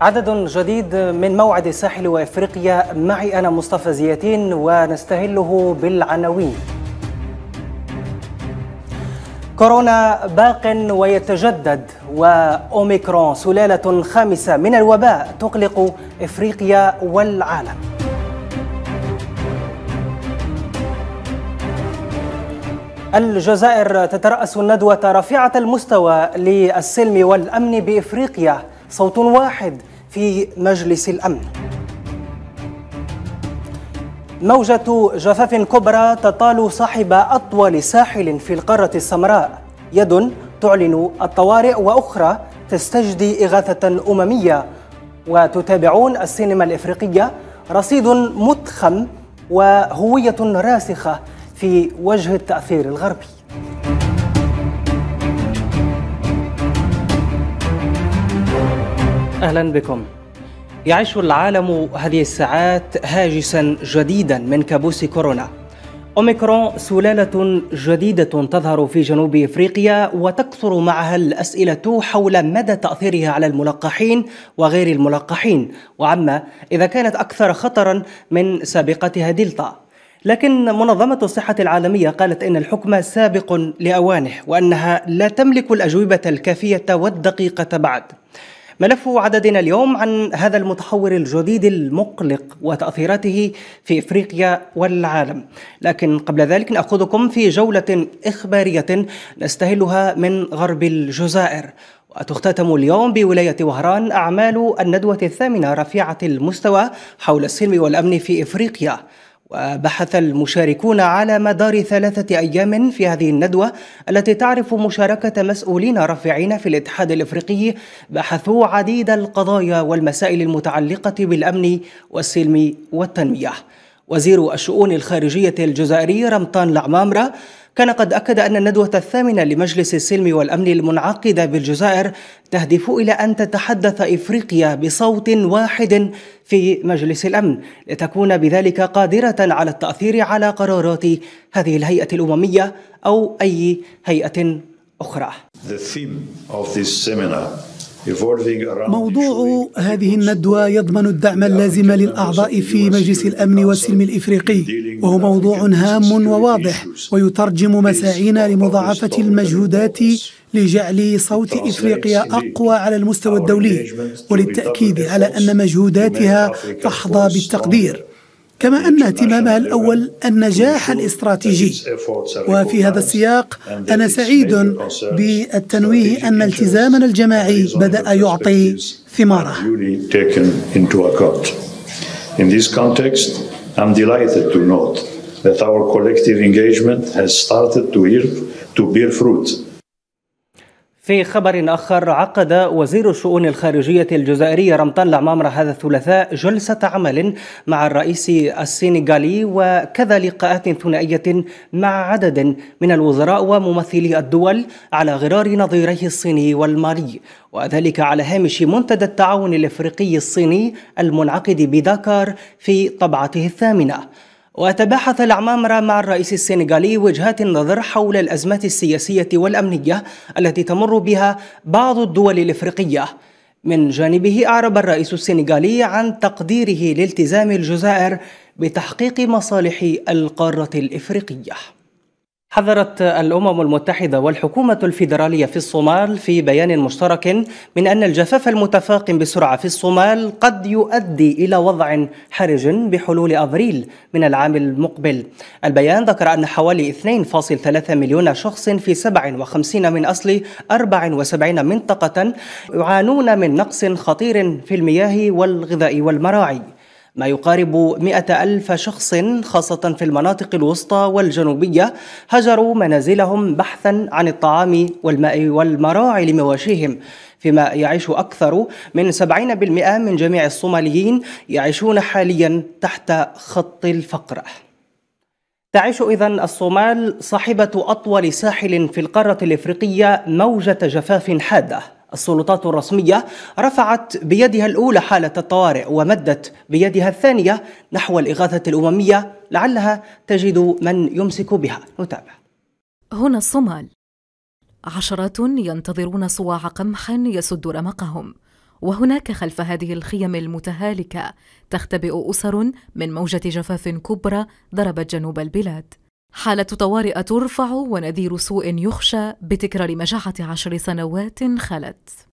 عدد جديد من موعد الساحل وافريقيا معي انا مصطفى زياتين ونستهله بالعناوين. كورونا باق ويتجدد واوميكرون سلاله خامسه من الوباء تقلق افريقيا والعالم. الجزائر تتراس الندوه رفيعه المستوى للسلم والامن بافريقيا صوت واحد في مجلس الامن موجة جفاف كبرى تطال صاحب أطول ساحل في القارة السمراء يد تعلن الطوارئ وأخرى تستجدي إغاثة أممية وتتابعون السينما الإفريقية رصيد متخم وهوية راسخة في وجه التأثير الغربي أهلا بكم يعيش العالم هذه الساعات هاجسا جديدا من كابوس كورونا أوميكرون سلالة جديدة تظهر في جنوب إفريقيا وتكثر معها الأسئلة حول مدى تأثيرها على الملقحين وغير الملقحين وعما إذا كانت أكثر خطرا من سابقتها دلتا لكن منظمة الصحة العالمية قالت إن الحكم سابق لأوانه وأنها لا تملك الأجوبة الكافية والدقيقة بعد ملف عددنا اليوم عن هذا المتحور الجديد المقلق وتأثيراته في إفريقيا والعالم لكن قبل ذلك نأخذكم في جولة إخبارية نستهلها من غرب الجزائر وتختتم اليوم بولاية وهران أعمال الندوة الثامنة رفيعة المستوى حول السلم والأمن في إفريقيا وبحث المشاركون على مدار ثلاثة أيام في هذه الندوة التي تعرف مشاركة مسؤولين رافعين في الاتحاد الإفريقي بحثوا عديد القضايا والمسائل المتعلقة بالأمن والسلم والتنمية وزير الشؤون الخارجية الجزائري رمطان العمامرة كان قد أكد أن الندوة الثامنة لمجلس السلم والأمن المنعقدة بالجزائر تهدف إلى أن تتحدث إفريقيا بصوت واحد في مجلس الأمن لتكون بذلك قادرة على التأثير على قرارات هذه الهيئة الأممية أو أي هيئة أخرى. The theme of this seminar موضوع هذه الندوة يضمن الدعم اللازم للأعضاء في مجلس الأمن والسلم الإفريقي وهو موضوع هام وواضح ويترجم مساعينا لمضاعفة المجهودات لجعل صوت إفريقيا أقوى على المستوى الدولي وللتأكيد على أن مجهوداتها تحظى بالتقدير كما أن اهتمامها الأول النجاح الاستراتيجي وفي هذا السياق أنا سعيد بالتنويه أن التزامنا الجماعي بدأ يعطي ثماره In this context, I'm delighted to note that our collective engagement has started to to bear fruit في خبر آخر عقد وزير الشؤون الخارجية الجزائري رمضان العمامرة هذا الثلاثاء جلسة عمل مع الرئيس السنغالي وكذا لقاءات ثنائية مع عدد من الوزراء وممثلي الدول على غرار نظيريه الصيني والمالي وذلك على هامش منتدى التعاون الافريقي الصيني المنعقد بداكار في طبعته الثامنه وتباحث العمامرة مع الرئيس السنغالي وجهات النظر حول الأزمات السياسية والأمنية التي تمر بها بعض الدول الإفريقية من جانبه أعرب الرئيس السنغالي عن تقديره لالتزام الجزائر بتحقيق مصالح القارة الإفريقية حذرت الامم المتحده والحكومه الفيدراليه في الصومال في بيان مشترك من ان الجفاف المتفاقم بسرعه في الصومال قد يؤدي الى وضع حرج بحلول ابريل من العام المقبل. البيان ذكر ان حوالي 2.3 مليون شخص في 57 من اصل 74 منطقه يعانون من نقص خطير في المياه والغذاء والمراعي. ما يقارب مئة ألف شخص خاصة في المناطق الوسطى والجنوبية هجروا منازلهم بحثا عن الطعام والماء والمراعي لمواشيهم فيما يعيش أكثر من 70% من جميع الصوماليين يعيشون حاليا تحت خط الفقر تعيش إذا الصومال صاحبة أطول ساحل في القارة الإفريقية موجة جفاف حادة السلطات الرسمية رفعت بيدها الأولى حالة الطوارئ ومدت بيدها الثانية نحو الإغاثة الأممية لعلها تجد من يمسك بها نتابع هنا الصومال عشرات ينتظرون صواع قمح يسد رمقهم وهناك خلف هذه الخيم المتهالكة تختبئ أسر من موجة جفاف كبرى ضربت جنوب البلاد حالة طوارئ ترفع ونذير سوء يخشى بتكرار مجاعة عشر سنوات خلت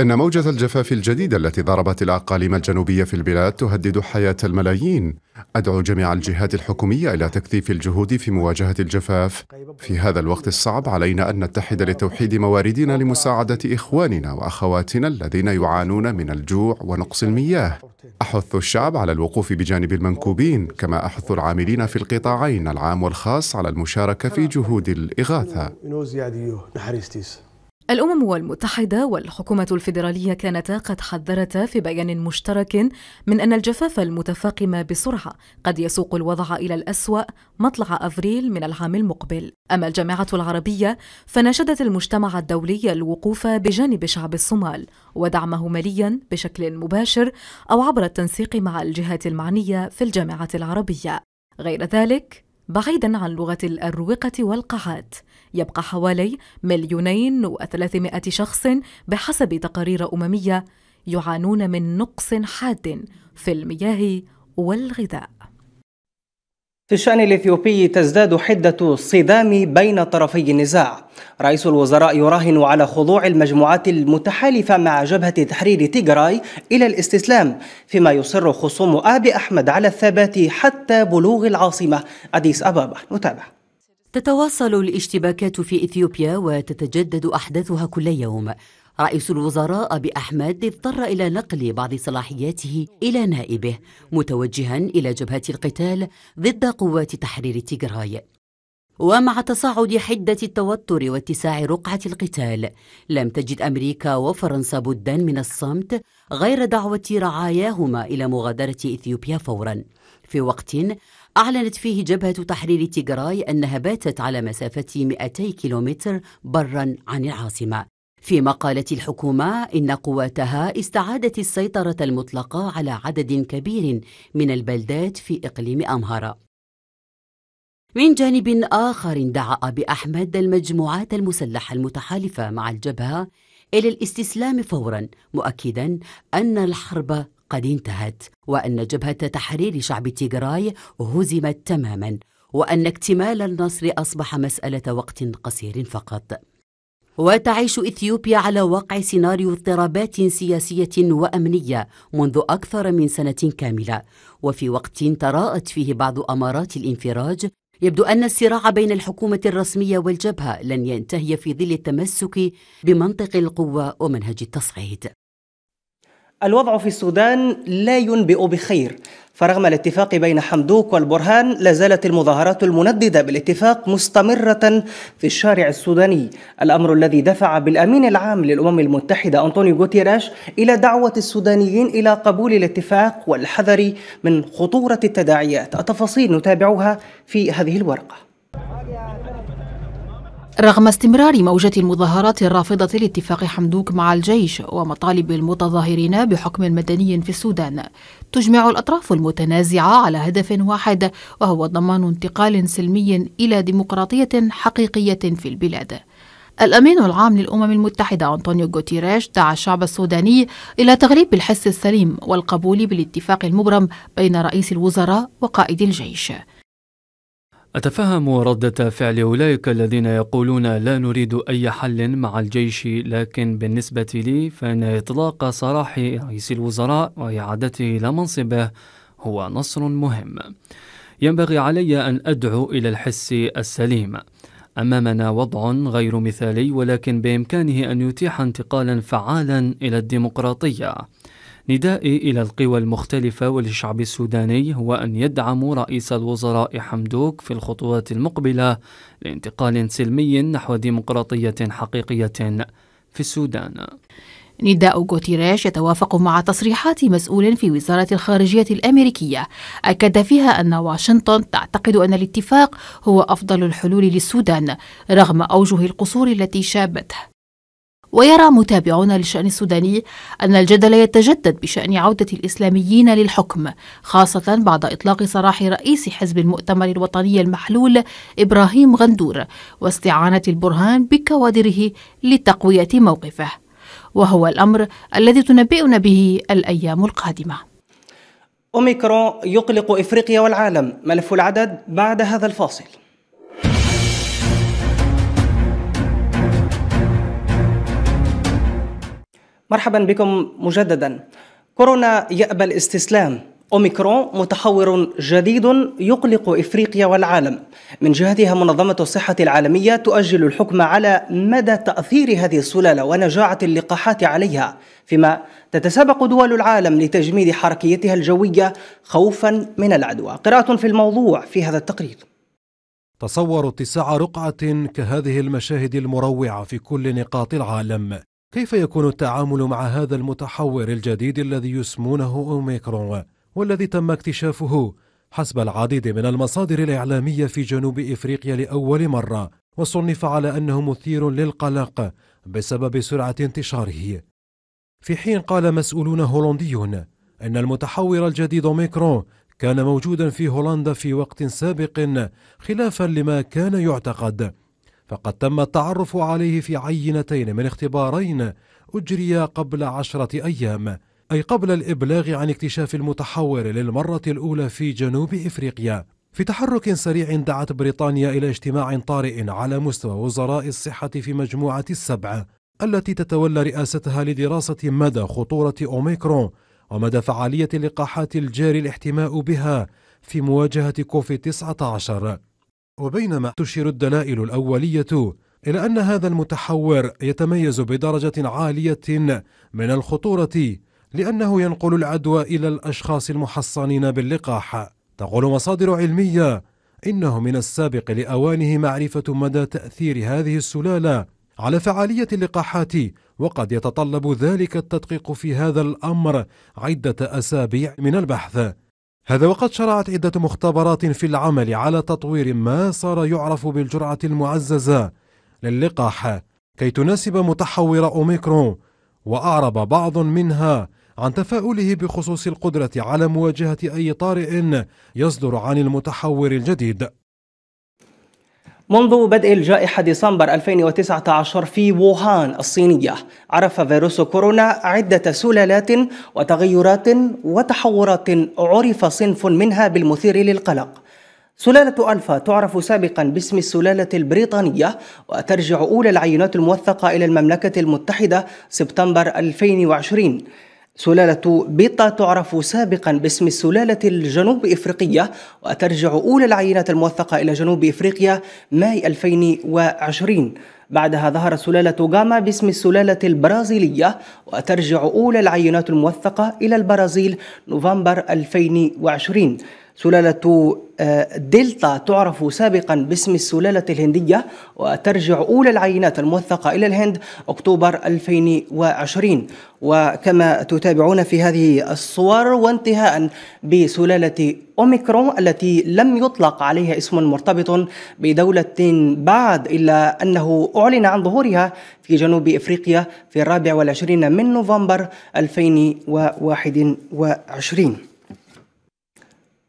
إن موجة الجفاف الجديدة التي ضربت الأقاليم الجنوبية في البلاد تهدد حياة الملايين أدعو جميع الجهات الحكومية إلى تكثيف الجهود في مواجهة الجفاف في هذا الوقت الصعب علينا أن نتحد لتوحيد مواردنا لمساعدة إخواننا وأخواتنا الذين يعانون من الجوع ونقص المياه أحث الشعب على الوقوف بجانب المنكوبين كما أحث العاملين في القطاعين العام والخاص على المشاركة في جهود الإغاثة الأمم المتحدة والحكومة الفيدرالية كانتا قد حذرتا في بيان مشترك من أن الجفاف المتفاقم بسرعة قد يسوق الوضع إلى الأسوأ مطلع أفريل من العام المقبل أما الجامعة العربية فناشدت المجتمع الدولي الوقوف بجانب شعب الصومال ودعمه ماليا بشكل مباشر أو عبر التنسيق مع الجهات المعنية في الجامعة العربية غير ذلك بعيدا عن لغة الأروقة والقاعات يبقى حوالي مليونين وثلاثمائة شخص بحسب تقارير أممية يعانون من نقص حاد في المياه والغذاء في الشأن الإثيوبي تزداد حدة الصدام بين طرفي النزاع رئيس الوزراء يراهن على خضوع المجموعات المتحالفة مع جبهة تحرير تيغراي إلى الاستسلام فيما يصر خصوم آبي أحمد على الثبات حتى بلوغ العاصمة أديس أبابا نتابع تتواصل الاشتباكات في إثيوبيا وتتجدد أحداثها كل يوم رئيس الوزراء أبي أحمد اضطر إلى نقل بعض صلاحياته إلى نائبه متوجها إلى جبهة القتال ضد قوات تحرير تيغراي ومع تصاعد حدة التوتر واتساع رقعة القتال لم تجد أمريكا وفرنسا بدا من الصمت غير دعوة رعاياهما إلى مغادرة إثيوبيا فورا في وقت أعلنت فيه جبهة تحرير تيغراي أنها باتت على مسافة 200 كيلومتر برا عن العاصمة فيما قالت الحكومة إن قواتها استعادت السيطرة المطلقة على عدد كبير من البلدات في إقليم أمهرة من جانب آخر دعا بأحمد المجموعات المسلحة المتحالفة مع الجبهة إلى الاستسلام فورا مؤكدا أن الحرب قد انتهت وأن جبهة تحرير شعب تيغراي هزمت تماما وأن اكتمال النصر أصبح مسألة وقت قصير فقط وتعيش إثيوبيا على وقع سيناريو اضطرابات سياسية وأمنية منذ أكثر من سنة كاملة وفي وقت تراءت فيه بعض أمارات الانفراج يبدو أن الصراع بين الحكومة الرسمية والجبهة لن ينتهي في ظل التمسك بمنطق القوة ومنهج التصعيد الوضع في السودان لا ينبئ بخير فرغم الاتفاق بين حمدوك والبرهان لا زالت المظاهرات المنددة بالاتفاق مستمرة في الشارع السوداني الأمر الذي دفع بالأمين العام للأمم المتحدة أنطونيو غوتيراش إلى دعوة السودانيين إلى قبول الاتفاق والحذر من خطورة التداعيات التفاصيل نتابعها في هذه الورقة رغم استمرار موجة المظاهرات الرافضة لاتفاق حمدوك مع الجيش ومطالب المتظاهرين بحكم مدني في السودان تجمع الأطراف المتنازعة على هدف واحد وهو ضمان انتقال سلمي إلى ديمقراطية حقيقية في البلاد الأمين العام للأمم المتحدة أنطونيو غوتيريش دعا الشعب السوداني إلى تغريب الحس السليم والقبول بالاتفاق المبرم بين رئيس الوزراء وقائد الجيش أتفهم ردة فعل أولئك الذين يقولون لا نريد أي حل مع الجيش لكن بالنسبة لي فإن إطلاق سراح رئيس الوزراء وإعادته إلى منصبه هو نصر مهم ينبغي علي أن أدعو إلى الحس السليم أمامنا وضع غير مثالي ولكن بإمكانه أن يتيح انتقالا فعالا إلى الديمقراطية ندائي إلى القوى المختلفة وللشعب السوداني هو أن يدعموا رئيس الوزراء حمدوك في الخطوات المقبلة لانتقال سلمي نحو ديمقراطية حقيقية في السودان نداء غوتيريش يتوافق مع تصريحات مسؤول في وزارة الخارجية الأمريكية أكد فيها أن واشنطن تعتقد أن الاتفاق هو أفضل الحلول للسودان رغم أوجه القصور التي شابته ويرى متابعون للشأن السوداني أن الجدل يتجدد بشأن عودة الإسلاميين للحكم خاصة بعد إطلاق سراح رئيس حزب المؤتمر الوطني المحلول إبراهيم غندور واستعانة البرهان بكوادره لتقوية موقفه وهو الأمر الذي تنبئنا به الأيام القادمة أوميكرون يقلق إفريقيا والعالم ملف العدد بعد هذا الفاصل مرحبا بكم مجددا كورونا يأبى الاستسلام أوميكرون متحور جديد يقلق إفريقيا والعالم من جهتها منظمة الصحة العالمية تؤجل الحكم على مدى تأثير هذه السلالة ونجاعة اللقاحات عليها فيما تتسابق دول العالم لتجميد حركيتها الجوية خوفا من العدوى قراءة في الموضوع في هذا التقرير تصور اتساع رقعة كهذه المشاهد المروعة في كل نقاط العالم كيف يكون التعامل مع هذا المتحور الجديد الذي يسمونه أوميكرون والذي تم اكتشافه حسب العديد من المصادر الإعلامية في جنوب إفريقيا لأول مرة وصنف على أنه مثير للقلق بسبب سرعة انتشاره في حين قال مسؤولون هولنديون أن المتحور الجديد أوميكرون كان موجودا في هولندا في وقت سابق خلافا لما كان يعتقد فقد تم التعرف عليه في عينتين من اختبارين أجريا قبل عشرة أيام أي قبل الإبلاغ عن اكتشاف المتحور للمرة الأولى في جنوب إفريقيا في تحرك سريع دعت بريطانيا إلى اجتماع طارئ على مستوى وزراء الصحة في مجموعة السبعة التي تتولى رئاستها لدراسة مدى خطورة أوميكرون ومدى فعالية اللقاحات الجاري الاحتماء بها في مواجهة كوفيد 19 وبينما تشير الدلائل الأولية إلى أن هذا المتحور يتميز بدرجة عالية من الخطورة لأنه ينقل العدوى إلى الأشخاص المحصنين باللقاح تقول مصادر علمية إنه من السابق لأوانه معرفة مدى تأثير هذه السلالة على فعالية اللقاحات وقد يتطلب ذلك التدقيق في هذا الأمر عدة أسابيع من البحث هذا وقد شرعت عدة مختبرات في العمل على تطوير ما صار يعرف بالجرعة المعززة للقاح كي تناسب متحور أوميكرون وأعرب بعض منها عن تفاؤله بخصوص القدرة على مواجهة أي طارئ يصدر عن المتحور الجديد منذ بدء الجائحة ديسمبر 2019 في ووهان الصينية عرف فيروس كورونا عدة سلالات وتغيرات وتحورات عرف صنف منها بالمثير للقلق سلالة ألفا تعرف سابقا باسم السلالة البريطانية وترجع أولى العينات الموثقة إلى المملكة المتحدة سبتمبر 2020 سلالة بيطا تعرف سابقا باسم السلالة الجنوب إفريقية وترجع أولى العينات الموثقة إلى جنوب إفريقيا ماي 2020 بعدها ظهرت سلالة غاما باسم السلالة البرازيلية وترجع أولى العينات الموثقة إلى البرازيل نوفمبر 2020 سلالة آه، دلتا تعرف سابقا باسم السلالة الهندية وترجع أولى العينات الموثقة إلى الهند أكتوبر 2020 وكما تتابعون في هذه الصور وانتهاء بسلالة أوميكرون التي لم يطلق عليها اسم مرتبط بدولة بعد إلا أنه أعلن عن ظهورها في جنوب إفريقيا في الرابع والعشرين من نوفمبر 2021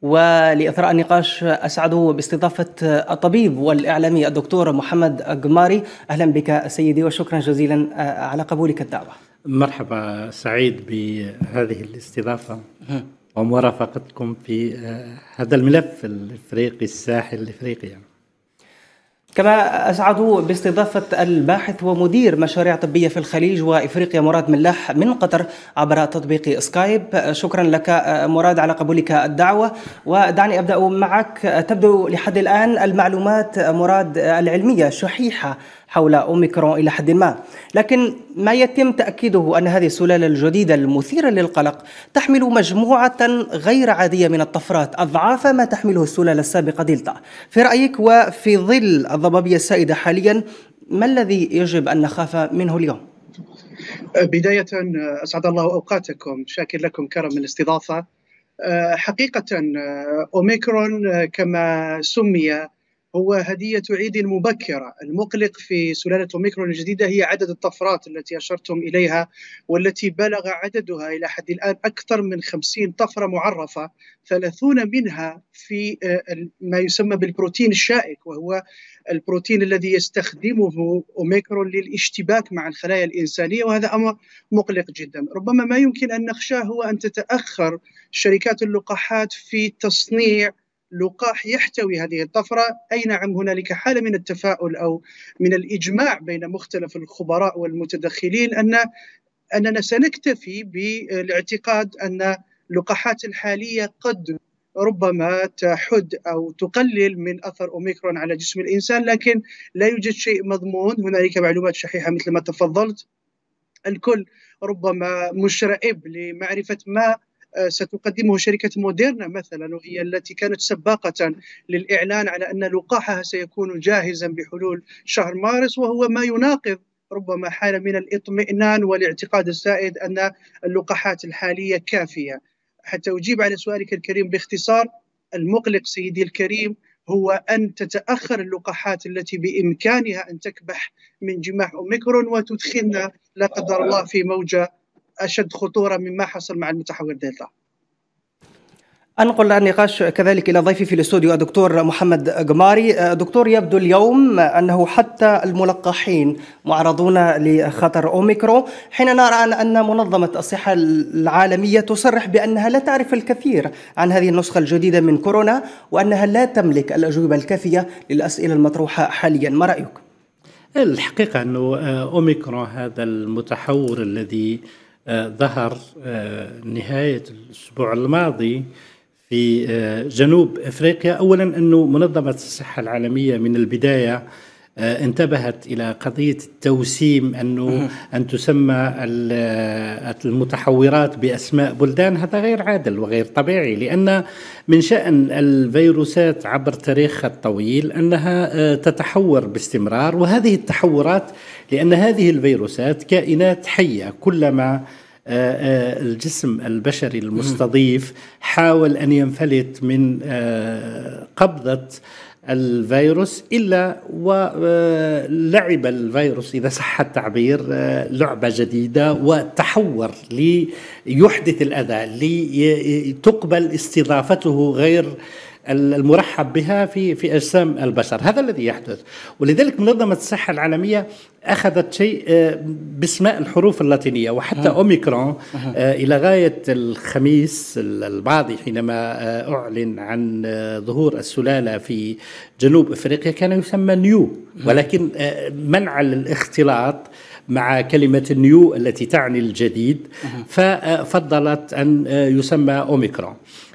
ولإثراء النقاش أسعد باستضافة الطبيب والإعلامي الدكتور محمد قماري أهلا بك سيدي وشكرا جزيلا آه، على قبولك الدعوة مرحبا سعيد بهذه الاستضافة ومرافقتكم في آه، هذا الملف الافريقي الساحل الافريقي يعني. كما اسعد باستضافة الباحث ومدير مشاريع طبية في الخليج وإفريقيا مراد ملاح من قطر عبر تطبيق سكايب شكرا لك مراد على قبولك الدعوة ودعني أبدأ معك تبدو لحد الآن المعلومات مراد العلمية شحيحة حول أوميكرون إلى حد ما لكن ما يتم تأكيده أن هذه السلالة الجديدة المثيرة للقلق تحمل مجموعة غير عادية من الطفرات أضعاف ما تحمله السلالة السابقة دلتا في رأيك وفي ظل الضبابية السائدة حاليا ما الذي يجب أن نخاف منه اليوم؟ بداية أسعد الله أوقاتكم شاكر لكم كرم الاستضافة أه، حقيقة أه، أوميكرون أه، كما سمي هو هدية عيد مبكرة المقلق في سلالة أوميكرون الجديدة هي عدد الطفرات التي أشرتم إليها والتي بلغ عددها إلى حد الآن أكثر من 50 طفرة معرفة 30 منها في آه، ما يسمى بالبروتين الشائك وهو البروتين الذي يستخدمه أوميكرون للاشتباك مع الخلايا الإنسانية وهذا أمر مقلق جدا ربما ما يمكن أن نخشاه هو أن تتأخر شركات اللقاحات في تصنيع لقاح يحتوي هذه الطفرة أي نعم هنالك حالة من التفاؤل أو من الإجماع بين مختلف الخبراء والمتدخلين أن أننا سنكتفي بالاعتقاد أن اللقاحات الحالية قد ربما تحد او تقلل من اثر اوميكرون على جسم الانسان لكن لا يوجد شيء مضمون هنالك معلومات شحيحه مثل ما تفضلت الكل ربما مشرئب لمعرفه ما آه، ستقدمه شركة موديرنا مثلا وهي التي كانت سباقة للإعلان على أن لقاحها سيكون جاهزا بحلول شهر مارس وهو ما يناقض ربما حالة من الإطمئنان والاعتقاد السائد أن اللقاحات الحالية كافية حتى أجيب على سؤالك الكريم باختصار المقلق سيدي الكريم هو أن تتأخر اللقاحات التي بإمكانها أن تكبح من جماح أوميكرون وتدخلنا لا قدر الله في موجة اشد خطوره مما حصل مع المتحول دلتا أنقل النقاش كذلك إلى ضيفي في الاستوديو الدكتور محمد قماري دكتور يبدو اليوم أنه حتى الملقحين معرضون لخطر أوميكرو حين نرى أن منظمة الصحة العالمية تصرح بأنها لا تعرف الكثير عن هذه النسخة الجديدة من كورونا وأنها لا تملك الأجوبة الكافية للأسئلة المطروحة حاليا ما رأيك؟ الحقيقة أنه آه، أوميكرون هذا المتحور الذي آه، ظهر آه، نهاية الأسبوع الماضي في آه، جنوب افريقيا اولا انه منظمه الصحه العالميه من البدايه انتبهت الى قضيه التوسيم انه ان تسمى المتحورات باسماء بلدان هذا غير عادل وغير طبيعي لان من شان الفيروسات عبر تاريخها الطويل انها تتحور باستمرار وهذه التحورات لان هذه الفيروسات كائنات حيه كلما آه، آه، الجسم البشري المستضيف حاول ان ينفلت من آه، قبضه الفيروس الا ولعب الفيروس اذا صح التعبير لعبه جديده وتحور ليحدث الاذى لتقبل استضافته غير المرحب بها في في اجسام البشر، هذا الذي يحدث، ولذلك منظمه الصحه العالميه اخذت شيء آه، باسماء الحروف اللاتينيه وحتى اوميكرون آه، الى غايه الخميس الماضي حينما آه، اعلن عن ظهور السلاله في جنوب افريقيا كان يسمى نيو ولكن منع الاختلاط مع كلمة نيو التي تعني الجديد ففضلت أن يسمى أوميكرون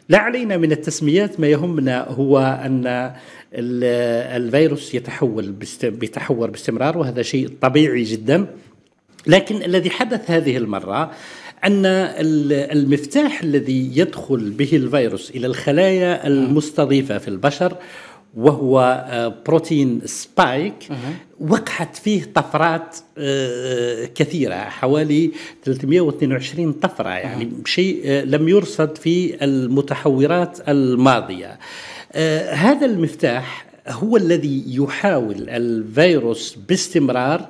لا علينا من التسميات ما يهمنا هو أن الفيروس يتحول بيتحور باستمرار وهذا شيء طبيعي جدا لكن الذي حدث هذه المرة أن المفتاح الذي يدخل به الفيروس إلى الخلايا المستضيفة في البشر وهو آه، بروتين سبايك وقعت فيه طفرات آه، آه، كثيرة حوالي 322 طفرة يعني شيء لم يرصد في المتحورات الماضية هذا المفتاح هو الذي يحاول الفيروس باستمرار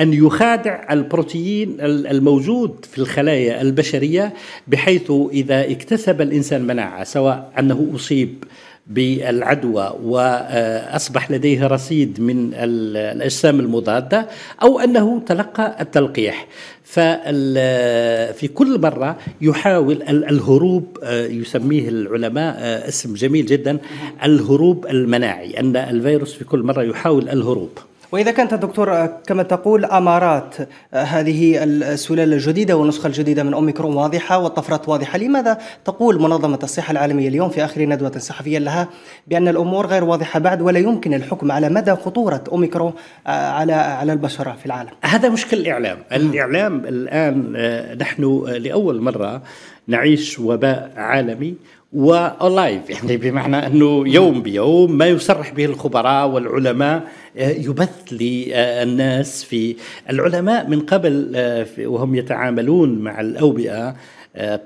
أن يخادع البروتين الموجود في الخلايا البشرية بحيث إذا اكتسب الإنسان مناعة سواء أنه أصيب بالعدوى واصبح لديه رصيد من الاجسام المضاده او انه تلقى التلقيح ففي كل مرة يحاول الهروب آه، يسميه العلماء آه، اسم جميل جدا الهروب المناعي أن الفيروس في كل مرة يحاول الهروب وإذا كانت الدكتور آه، كما تقول أمارات آه، هذه السلالة الجديدة والنسخة الجديدة من أوميكرون واضحة والطفرات واضحة لماذا تقول منظمة الصحة العالمية اليوم في آخر ندوة صحفية لها بأن الأمور غير واضحة بعد ولا يمكن الحكم على مدى خطورة أوميكرون آه، على على البشرة في العالم هذا مشكل الإعلام الإعلام الآن نحن لأول مرة نعيش وباء عالمي ولايف يعني بمعنى انه يوم بيوم ما يصرح به الخبراء والعلماء آه، يبث للناس في العلماء من قبل آه، وهم يتعاملون مع الاوبئه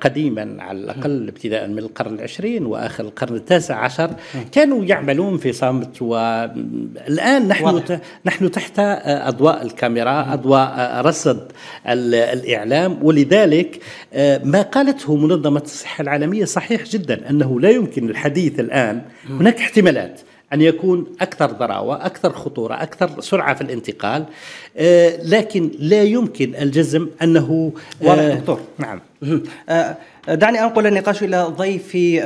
قديما على الأقل ابتداء من القرن العشرين وآخر القرن التاسع عشر كانوا يعملون في صمت والآن نحن نحن تحت أضواء الكاميرا أضواء رصد الإعلام ولذلك آه، ما قالته منظمة الصحة العالمية صحيح جدا أنه لا يمكن الحديث الآن هناك احتمالات أن يكون أكثر ضراوة أكثر خطورة أكثر سرعة في الانتقال آه، لكن لا يمكن الجزم أنه آه، واضح دكتور نعم آه، آه، دعني انقل النقاش الى ضيفي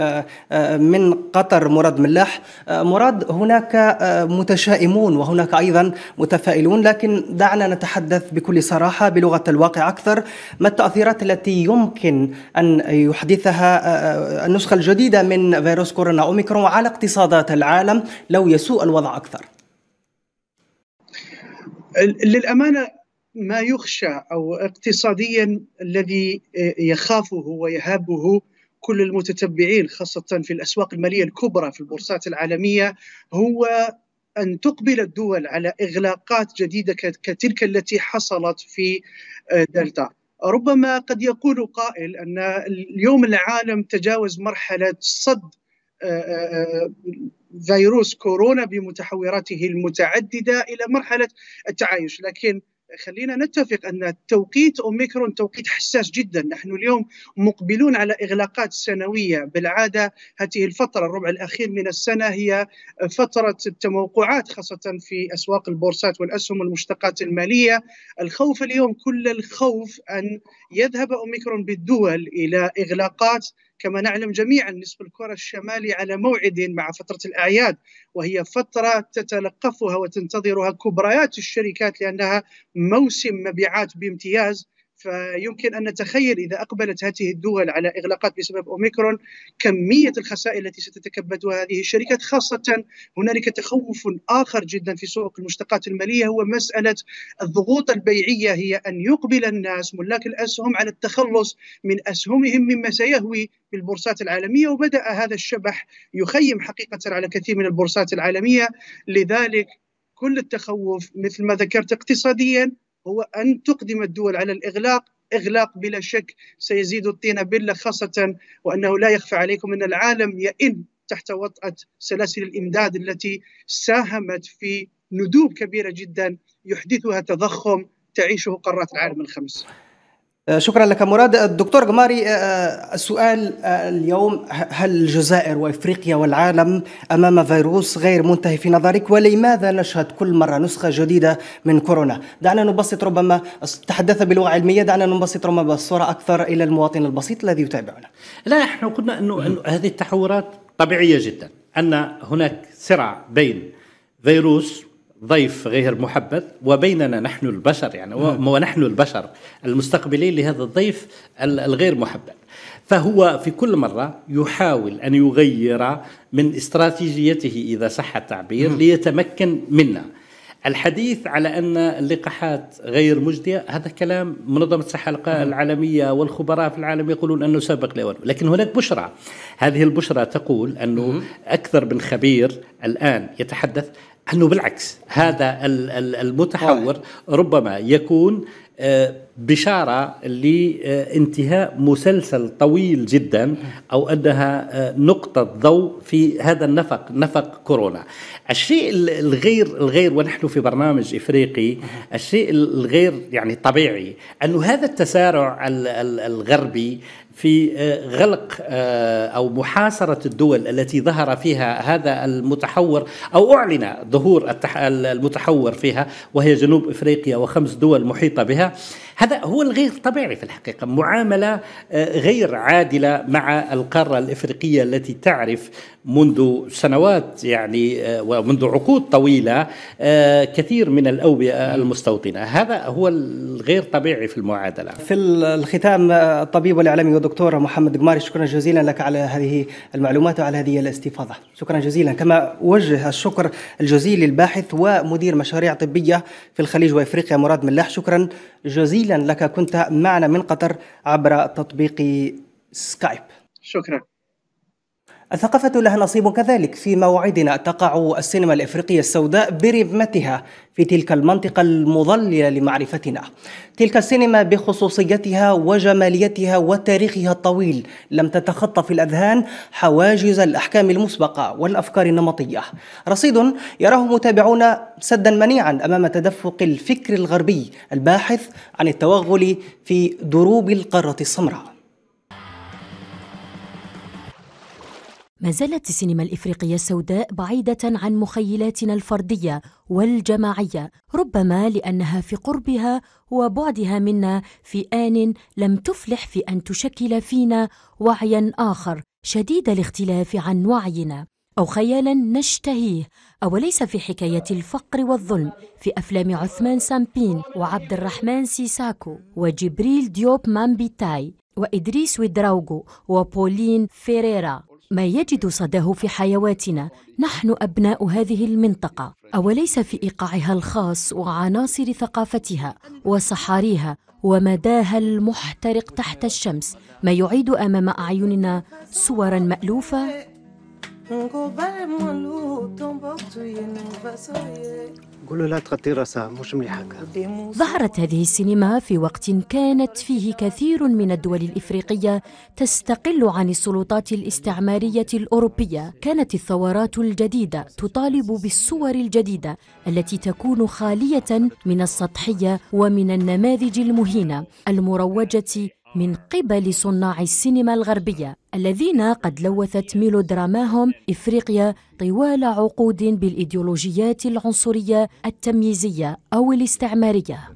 آه، من قطر مراد ملاح مراد هناك متشائمون وهناك ايضا متفائلون لكن دعنا نتحدث بكل صراحه بلغه الواقع اكثر ما التاثيرات التي يمكن ان يحدثها النسخه الجديده من فيروس كورونا اوميكرون على اقتصادات العالم لو يسوء الوضع اكثر للامانه ما يخشى او اقتصاديا الذي يخافه ويهابه كل المتتبعين خاصه في الاسواق الماليه الكبرى في البورصات العالميه هو ان تقبل الدول على اغلاقات جديده كتلك التي حصلت في آه، دلتا. ربما قد يقول قائل ان اليوم العالم تجاوز مرحله صد آه، آه، فيروس كورونا بمتحوراته المتعدده الى مرحله التعايش، لكن خلينا نتفق ان توقيت اوميكرون توقيت حساس جدا، نحن اليوم مقبلون على اغلاقات سنويه، بالعاده هذه الفتره الربع الاخير من السنه هي فتره التموقعات خاصه في اسواق البورصات والاسهم والمشتقات الماليه، الخوف اليوم كل الخوف ان يذهب اوميكرون بالدول الى اغلاقات كما نعلم جميعا نصف الكرة الشمالي على موعد مع فترة الأعياد وهي فترة تتلقفها وتنتظرها كبريات الشركات لأنها موسم مبيعات بامتياز فيمكن ان نتخيل اذا اقبلت هذه الدول على اغلاقات بسبب اوميكرون كميه الخسائر التي ستتكبدها هذه الشركات خاصه هنالك تخوف اخر جدا في سوق المشتقات الماليه هو مساله الضغوط البيعيه هي ان يقبل الناس ملاك الاسهم على التخلص من اسهمهم مما سيهوي بالبورصات العالميه وبدا هذا الشبح يخيم حقيقه على كثير من البورصات العالميه لذلك كل التخوف مثل ما ذكرت اقتصاديا هو أن تقدم الدول على الإغلاق إغلاق بلا شك سيزيد الطين بلة خاصة وأنه لا يخفى عليكم أن العالم يئن تحت وطأة سلاسل الإمداد التي ساهمت في ندوب كبيرة جدا يحدثها تضخم تعيشه قارات العالم الخمس آه، شكرا لك مراد الدكتور آه، جماري آه، السؤال اليوم هل الجزائر وافريقيا والعالم امام فيروس غير منتهي في نظرك ولماذا نشهد كل مره نسخه جديده من كورونا دعنا نبسط ربما تحدث بلغه علميه دعنا نبسط ربما الصوره اكثر الى المواطن البسيط الذي يتابعنا لا نحن قلنا انه هذه التحورات طبيعيه جدا ان هناك صراع بين فيروس ضيف غير محبذ وبيننا نحن البشر يعني ونحن نعم. البشر المستقبلين لهذا الضيف الغير محبذ فهو في كل مرة يحاول أن يغير من استراتيجيته إذا صح التعبير نعم. ليتمكن منا الحديث على أن اللقاحات غير مجدية هذا كلام منظمة الصحة نعم. العالمية والخبراء في العالم يقولون أنه سابق لاول لكن هناك بشرة هذه البشرة تقول أنه أكثر من خبير الآن يتحدث أنه بالعكس هذا المتحور ربما يكون آه، بشارة لانتهاء مسلسل طويل جدا أو أنها آه، نقطة ضوء في هذا النفق نفق كورونا الشيء الغير الغير ونحن في برنامج إفريقي الشيء الغير يعني طبيعي أنه هذا التسارع الغربي في آه، غلق آه، او محاصره الدول التي ظهر فيها هذا المتحور او اعلن ظهور المتحور فيها وهي جنوب افريقيا وخمس دول محيطه بها هذا هو الغير طبيعي في الحقيقة معاملة آه، غير عادلة مع القارة الإفريقية التي تعرف منذ سنوات يعني آه، ومنذ عقود طويلة آه، كثير من الأوبئة المستوطنة هذا هو الغير طبيعي في المعادلة في الختام الطبيب والإعلامي والدكتور محمد قماري شكرا جزيلا لك على هذه المعلومات وعلى هذه الاستفاضة شكرا جزيلا كما وجه الشكر الجزيل للباحث ومدير مشاريع طبية في الخليج وإفريقيا مراد ملاح شكرا جزيلا جزيلا لك كنت معنا من قطر عبر تطبيق سكايب شكرا الثقافة لها نصيب كذلك في موعدنا تقع السينما الإفريقية السوداء برمتها في تلك المنطقة المضللة لمعرفتنا تلك السينما بخصوصيتها وجماليتها وتاريخها الطويل لم تتخطى في الأذهان حواجز الأحكام المسبقة والأفكار النمطية رصيد يراه متابعون سدا منيعا أمام تدفق الفكر الغربي الباحث عن التوغل في دروب القارة السمراء ما زالت السينما الإفريقية السوداء بعيدة عن مخيلاتنا الفردية والجماعية ربما لأنها في قربها وبعدها منا في آن لم تفلح في أن تشكل فينا وعيا آخر شديد الاختلاف عن وعينا أو خيالا نشتهيه أوليس في حكاية الفقر والظلم في أفلام عثمان سامبين وعبد الرحمن سيساكو وجبريل ديوب مامبيتاي وإدريس ودراوغو وبولين فيريرا ما يجد صداه في حيواتنا نحن أبناء هذه المنطقة أوليس في إيقاعها الخاص وعناصر ثقافتها وصحاريها ومداها المحترق تحت الشمس ما يعيد أمام أعيننا صورا مألوفة نقبل مولو قولوا تغطي راسها مش مليحة ظهرت هذه السينما في وقت كانت فيه كثير من الدول الإفريقية تستقل عن السلطات الاستعمارية الأوروبية كانت الثورات الجديدة تطالب بالصور الجديدة التي تكون خالية من السطحية ومن النماذج المهينة المروجة من قبل صناع السينما الغربية الذين قد لوثت ميلودراماهم إفريقيا طوال عقود بالإيديولوجيات العنصرية التمييزية أو الاستعمارية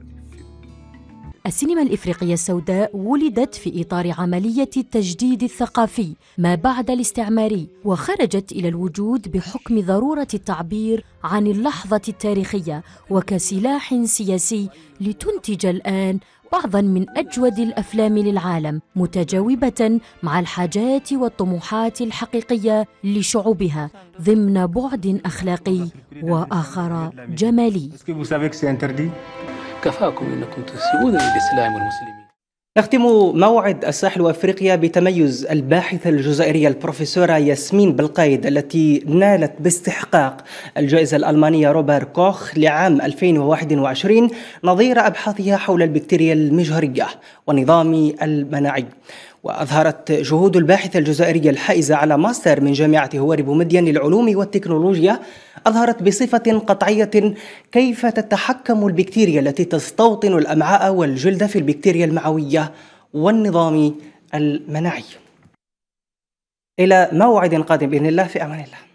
السينما الإفريقية السوداء ولدت في إطار عملية التجديد الثقافي ما بعد الاستعماري وخرجت إلى الوجود بحكم ضرورة التعبير عن اللحظة التاريخية وكسلاح سياسي لتنتج الآن بعضا من أجود الأفلام للعالم متجاوبة مع الحاجات والطموحات الحقيقية لشعوبها ضمن بعد أخلاقي وآخر جمالي كفاكم إنكم تسيئون للإسلام والمسلمين نختم موعد الساحل وافريقيا بتميز الباحثه الجزائريه البروفيسوره ياسمين بالقيد التي نالت باستحقاق الجائزه الالمانيه روبر كوخ لعام 2021 نظير ابحاثها حول البكتيريا المجهريه والنظام المناعي. وأظهرت جهود الباحثة الجزائرية الحائزة على ماستر من جامعة هواري بومدين للعلوم والتكنولوجيا أظهرت بصفة قطعية كيف تتحكم البكتيريا التي تستوطن الأمعاء والجلد في البكتيريا المعوية والنظام المناعي إلى موعد قادم بإذن الله في أمان الله